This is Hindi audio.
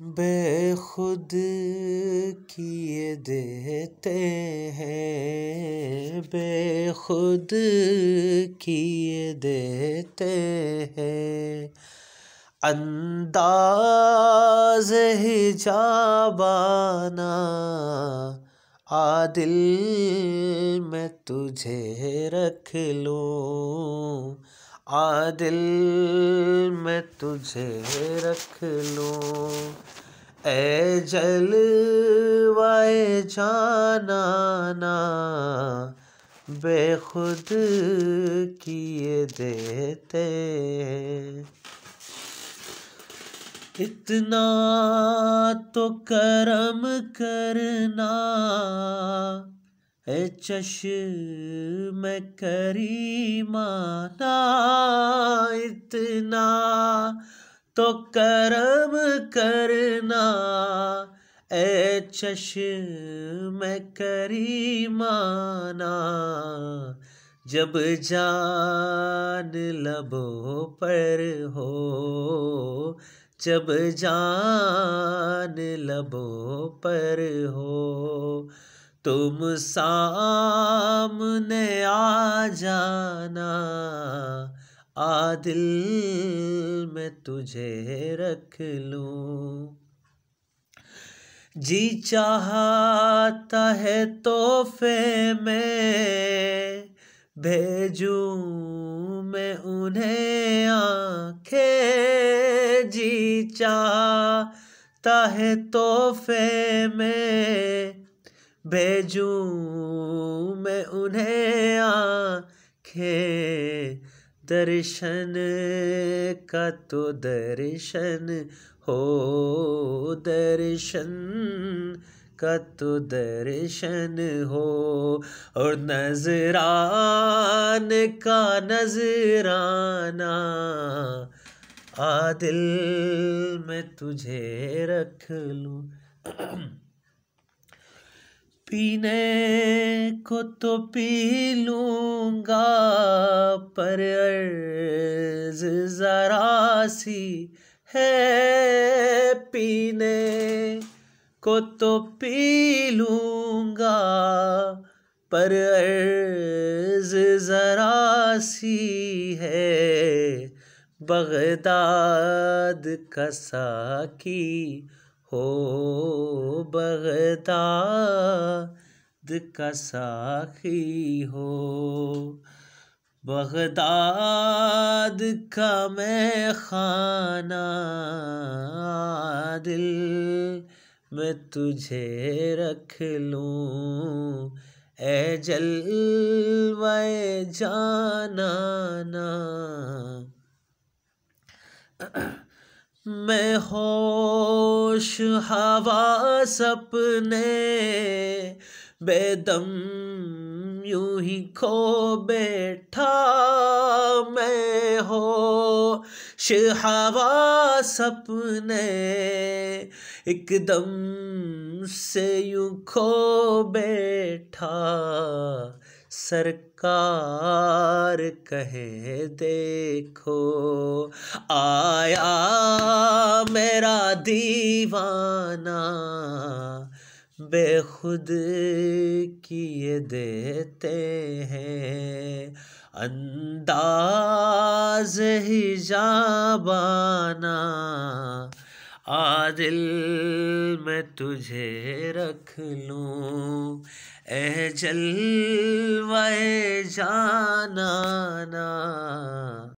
बेखुद किए देते हैं बेखुद किए देते हैं अंदाज जाबाना आदिल मैं तुझे रख लूँ आदिल मैं तुझे रख लूँ ए जल वाय जाना बेखुद किए देते इतना तो करम करना है चश मैं करी माना इतना तो करम करना ए चश करी माना जब जान लबों पर हो जब जान लबों पर हो तुम सामने आ जाना आदिल मैं तुझे रख लूँ जी चाहता है तोहफे में भेजूं मैं उन्हें आंखें जी चाहता है तोहफे में भेजूं मैं उन्हें आंखें दर्शन का तो दर्शन हो दर्शन का तो दर्शन हो और नजरान का नजराना आदिल मैं तुझे रख लूँ पीने को तो पी लूँगा पर अर्ज ज़रा सी है पीने को तो पी लूँगा पर अर्ज ज़रा सी है बगदाद कसा की हो बगदाद का साखी हो बगदाद का मैं खाना दिल मैं तुझे रख लूँ ए जल जलवाए जाना ना मैं होश हवा सपने बेदम यूं ही खो बैठा मैं हो हवा सपने एकदम से यूं खो बैठा सरकार कहे देखो आया मेरा दीवाना बेखुद किए देते हैं अंदाज ही जाबाना आदिल मैं तुझे रख लूँ ए जल जाना